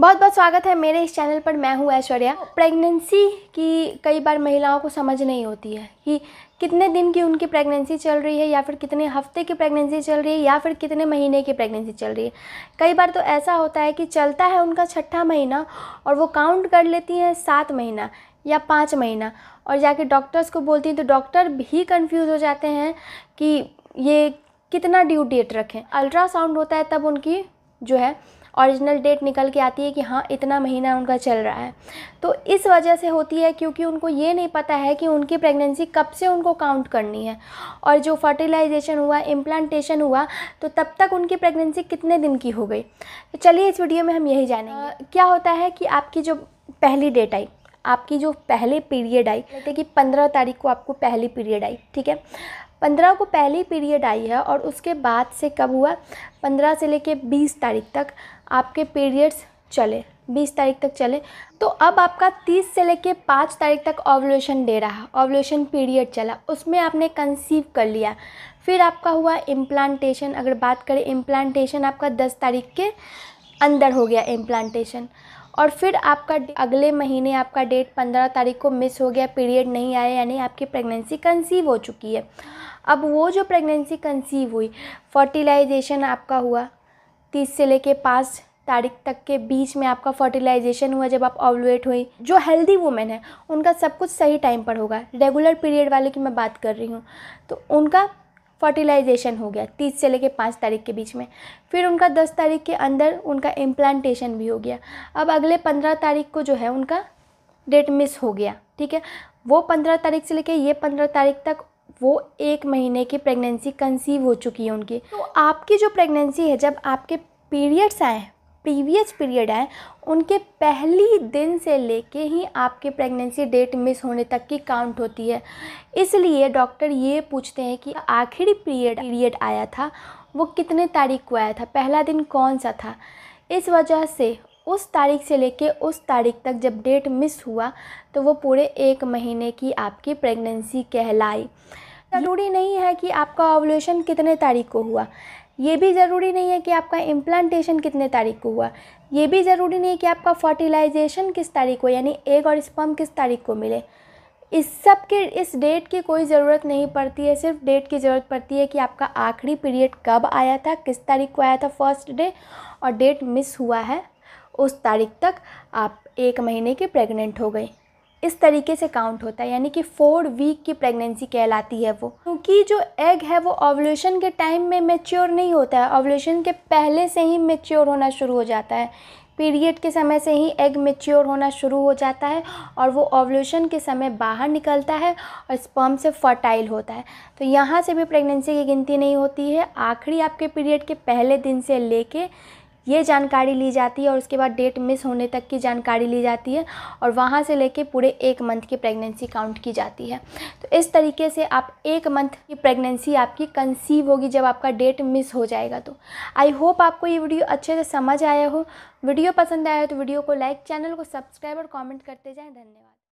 बहुत बहुत स्वागत है मेरे इस चैनल पर मैं हूँ ऐश्वर्या प्रेगनेंसी की कई बार महिलाओं को समझ नहीं होती है कि कितने दिन की उनकी प्रेगनेंसी चल रही है या फिर कितने हफ्ते की प्रेगनेंसी चल रही है या फिर कितने महीने की प्रेगनेंसी चल रही है कई बार तो ऐसा होता है कि चलता है उनका छठा महीना और वो काउंट कर लेती हैं सात महीना या पाँच महीना और जाके डॉक्टर्स को बोलती हैं तो डॉक्टर भी कन्फ्यूज़ हो जाते हैं कि ये कितना ड्यू डेट रखें अल्ट्रासाउंड होता है तब उनकी जो है ओरिजिनल डेट निकल के आती है कि हाँ इतना महीना उनका चल रहा है तो इस वजह से होती है क्योंकि उनको ये नहीं पता है कि उनकी प्रेगनेंसी कब से उनको काउंट करनी है और जो फर्टिलाइजेशन हुआ इम्प्लांटेशन हुआ तो तब तक उनकी प्रेगनेंसी कितने दिन की हो गई तो चलिए इस वीडियो में हम यही जानेंगे क्या होता है कि आपकी जो पहली डेट आई आपकी जो पहले पीरियड आई कहते कि पंद्रह तारीख को आपको पहली पीरियड आई ठीक है पंद्रह को पहली पीरियड आई है और उसके बाद से कब हुआ पंद्रह से लेके बीस तारीख तक आपके पीरियड्स चले 20 तारीख तक चले तो अब आपका 30 से लेके 5 तारीख तक ओवल्यूशन डे रहा ओवल्यूशन पीरियड चला उसमें आपने कंसीव कर लिया फिर आपका हुआ इम्प्लांटेशन अगर बात करें इम्प्लांटेशन आपका 10 तारीख के अंदर हो गया इम्प्लांटेशन और फिर आपका अगले महीने आपका डेट पंद्रह तारीख को मिस हो गया पीरियड नहीं आया यानी आपकी प्रेगनेंसी कंसीव हो चुकी है अब वो जो प्रेगनेंसी कंसीव हुई फर्टिलाइजेशन आपका हुआ तीस से लेके पाँच तारीख तक के बीच में आपका फर्टिलाइजेशन हुआ जब आप ऑवलुएट हुई जो हेल्दी वुमेन है उनका सब कुछ सही टाइम पर होगा रेगुलर पीरियड वाले की मैं बात कर रही हूँ तो उनका फर्टिलाइजेशन हो गया तीस से लेके पाँच तारीख के बीच में फिर उनका दस तारीख के अंदर उनका इम्प्लांटेशन भी हो गया अब अगले पंद्रह तारीख को जो है उनका डेट मिस हो गया ठीक है वो पंद्रह तारीख से लेके ये पंद्रह तारीख तक वो एक महीने की प्रेगनेंसी कंसीव हो चुकी है उनकी तो आपकी जो प्रेगनेंसी है जब आपके पीरियड्स आए प्रीवियस पीरियड आए उनके पहली दिन से लेके ही आपकी प्रेगनेंसी डेट मिस होने तक की काउंट होती है इसलिए डॉक्टर ये पूछते हैं कि आखिरी पीरियड पीरियड आया था वो कितने तारीख को आया था पहला दिन कौन सा था इस वजह से उस तारीख से लेके उस तारीख तक जब डेट मिस हुआ तो वो पूरे एक महीने की आपकी प्रेगनेंसी कहलाई ज़रूरी नहीं है कि आपका ऑवलेशन कितने तारीख को हुआ ये भी ज़रूरी नहीं है कि आपका इम्प्लांटेशन कितने तारीख को हुआ ये भी ज़रूरी नहीं है कि आपका फर्टिलाइजेशन किस तारीख को यानी एग और स्पम किस तारीख को मिले इस सब के इस डेट की कोई ज़रूरत नहीं पड़ती है सिर्फ डेट की ज़रूरत पड़ती है कि आपका आखिरी पीरियड कब आया था किस तारीख को आया था फर्स्ट डे और डेट मिस हुआ है उस तारीख तक आप एक महीने के प्रेग्नेंट हो गए इस तरीके से काउंट होता है यानी कि फोर वीक की प्रेगनेंसी कहलाती है वो क्योंकि जो एग है वो ओवल्यूशन के टाइम में मेच्योर नहीं होता है ओवल्यूशन के पहले से ही मेच्योर होना शुरू हो जाता है पीरियड के समय से ही एग मेच्योर होना शुरू हो जाता है और वो ओवल्यूशन के समय बाहर निकलता है और स्पर्म से फर्टाइल होता है तो यहाँ से भी प्रेगनेंसी की गिनती नहीं होती है आखिरी आपके पीरियड के पहले दिन से लेके ये जानकारी ली जाती है और उसके बाद डेट मिस होने तक की जानकारी ली जाती है और वहाँ से लेके पूरे एक मंथ की प्रेगनेंसी काउंट की जाती है तो इस तरीके से आप एक मंथ की प्रेगनेंसी आपकी कंसीव होगी जब आपका डेट मिस हो जाएगा तो आई होप आपको ये वीडियो अच्छे से समझ आया हो वीडियो पसंद आया हो तो वीडियो को लाइक चैनल को सब्सक्राइब और कॉमेंट करते जाएँ धन्यवाद